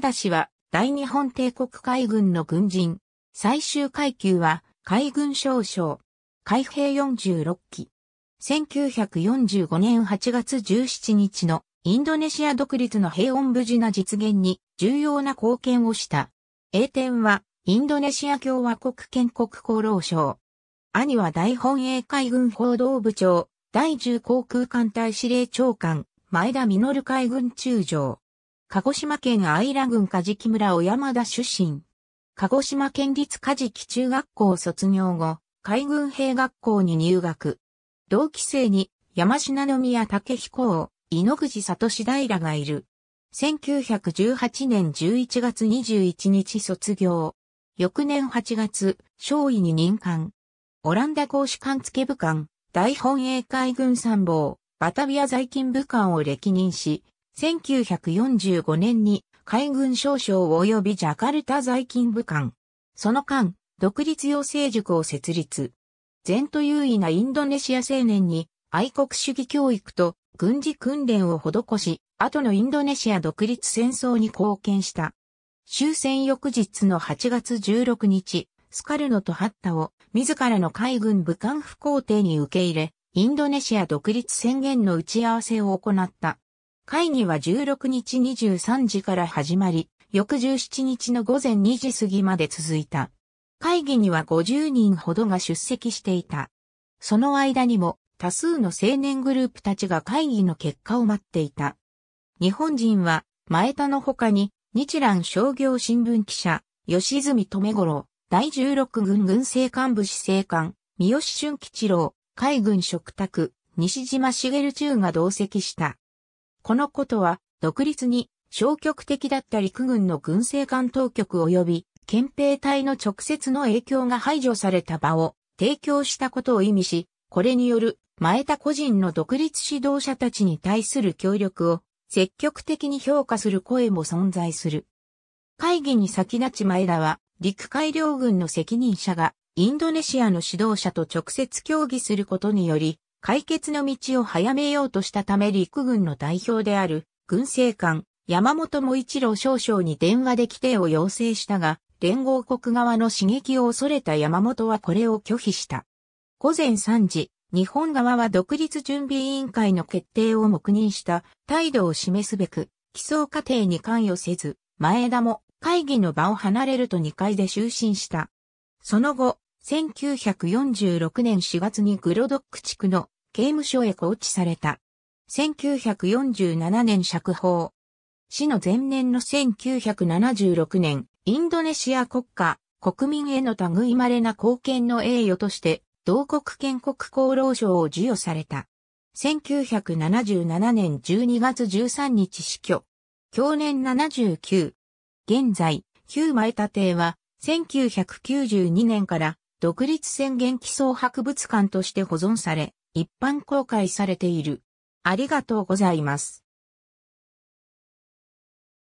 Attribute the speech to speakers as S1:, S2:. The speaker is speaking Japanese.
S1: 忠は大日本帝国海軍の軍人。最終階級は海軍少将。海兵46機。1945年8月17日のインドネシア独立の平穏無事な実現に重要な貢献をした。英典はインドネシア共和国建国功労賞。兄は大本営海軍報道部長、第10航空艦隊司令長官、前田実海軍中将。鹿児島県姶良郡カジキ村小山田出身。鹿児島県立カジキ中学校卒業後、海軍兵学校に入学。同期生に山品宮武彦を井ノ口里平がいる。1918年11月21日卒業。翌年8月、少尉に任官。オランダ公使館付部官、大本営海軍参謀、バタビア在勤部官を歴任し、1945年に海軍少将及びジャカルタ在勤部官。その間、独立養成塾を設立。前途優位なインドネシア青年に愛国主義教育と軍事訓練を施し、後のインドネシア独立戦争に貢献した。終戦翌日の8月16日、スカルノとハッタを自らの海軍武官府皇帝に受け入れ、インドネシア独立宣言の打ち合わせを行った。会議は16日23時から始まり、翌17日の午前2時過ぎまで続いた。会議には50人ほどが出席していた。その間にも多数の青年グループたちが会議の結果を待っていた。日本人は前田の他に日蘭商業新聞記者、吉住留五郎、第16軍軍政幹部司政官、三好俊吉郎、海軍嘱託、西島茂中が同席した。このことは、独立に消極的だった陸軍の軍政官当局及び憲兵隊の直接の影響が排除された場を提供したことを意味し、これによる前田個人の独立指導者たちに対する協力を積極的に評価する声も存在する。会議に先立ち前田は陸海両軍の責任者がインドネシアの指導者と直接協議することにより解決の道を早めようとしたため陸軍の代表である軍政官山本も一郎少将に電話で規定を要請したが、連合国側の刺激を恐れた山本はこれを拒否した。午前3時、日本側は独立準備委員会の決定を黙認した態度を示すべく、起草過程に関与せず、前田も会議の場を離れると2階で就寝した。その後、1946年4月にグロドック地区の刑務所へ放置された。1947年釈放。死の前年の1976年、インドネシア国家、国民への類まれな貢献の栄誉として、同国建国功労賞を授与された。1977年12月13日死去。去年79。現在、旧前田邸は、1992年から独立宣言基礎博物館として保存され、一般公開されている。ありがとうございます。